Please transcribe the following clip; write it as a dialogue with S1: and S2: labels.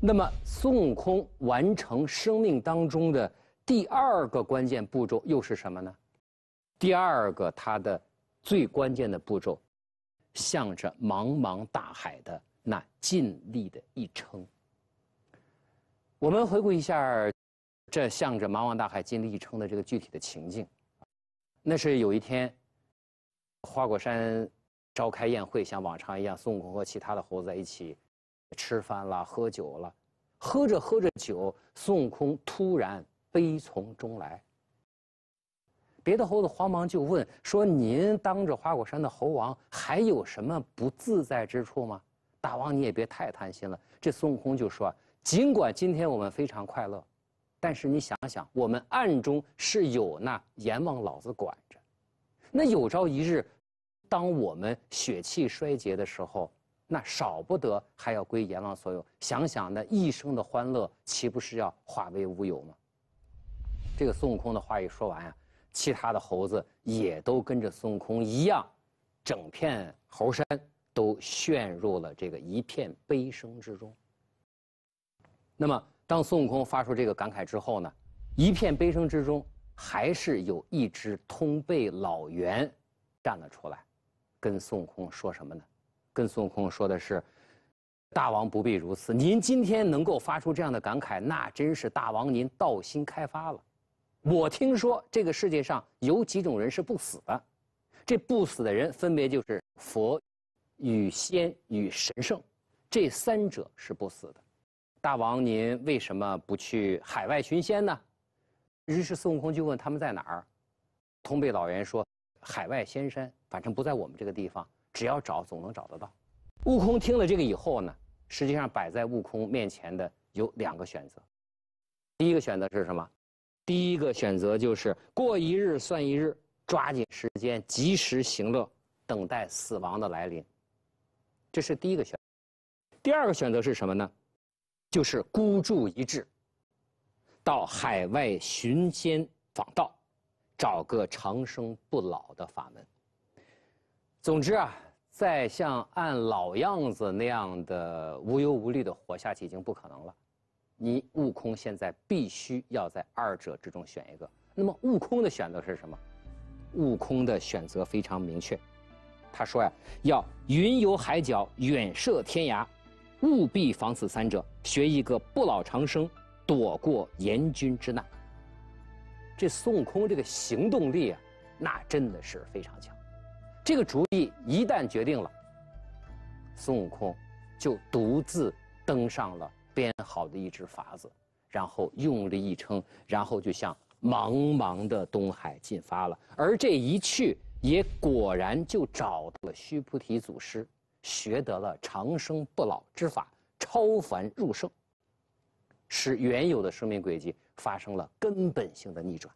S1: 那么，孙悟空完成生命当中的第二个关键步骤又是什么呢？第二个，他的最关键的步骤，向着茫茫大海的那尽力的一撑。我们回顾一下这向着茫茫大海尽力一撑的这个具体的情境，那是有一天，花果山召开宴会，像往常一样，孙悟空和其他的猴子在一起。吃饭了，喝酒了，喝着喝着酒，孙悟空突然悲从中来。别的猴子慌忙就问说：“您当着花果山的猴王，还有什么不自在之处吗？大王，你也别太贪心了。”这孙悟空就说：“尽管今天我们非常快乐，但是你想想，我们暗中是有那阎王老子管着，那有朝一日，当我们血气衰竭的时候。”那少不得还要归阎王所有，想想那一生的欢乐，岂不是要化为乌有吗？这个孙悟空的话一说完呀，其他的猴子也都跟着孙悟空一样，整片猴山都陷入了这个一片悲声之中。那么，当孙悟空发出这个感慨之后呢，一片悲声之中，还是有一只通背老猿站了出来，跟孙悟空说什么呢？跟孙悟空说的是：“大王不必如此，您今天能够发出这样的感慨，那真是大王您道心开发了。我听说这个世界上有几种人是不死的，这不死的人分别就是佛、与仙与神圣，这三者是不死的。大王您为什么不去海外寻仙呢？”于是孙悟空就问他们在哪儿。通背老猿说：“海外仙山，反正不在我们这个地方。”只要找，总能找得到。悟空听了这个以后呢，实际上摆在悟空面前的有两个选择。第一个选择是什么？第一个选择就是过一日算一日，抓紧时间及时行乐，等待死亡的来临。这是第一个选。第二个选择是什么呢？就是孤注一掷，到海外寻仙访道，找个长生不老的法门。总之啊。再像按老样子那样的无忧无虑的活下去已经不可能了，你悟空现在必须要在二者之中选一个。那么悟空的选择是什么？悟空的选择非常明确，他说呀，要云游海角，远涉天涯，务必防此三者，学一个不老长生，躲过阎君之难。这孙悟空这个行动力啊，那真的是非常强。这个主意一旦决定了，孙悟空就独自登上了编好的一只筏子，然后用力一撑，然后就向茫茫的东海进发了。而这一去，也果然就找到了须菩提祖师，学得了长生不老之法，超凡入圣，使原有的生命轨迹发生了根本性的逆转。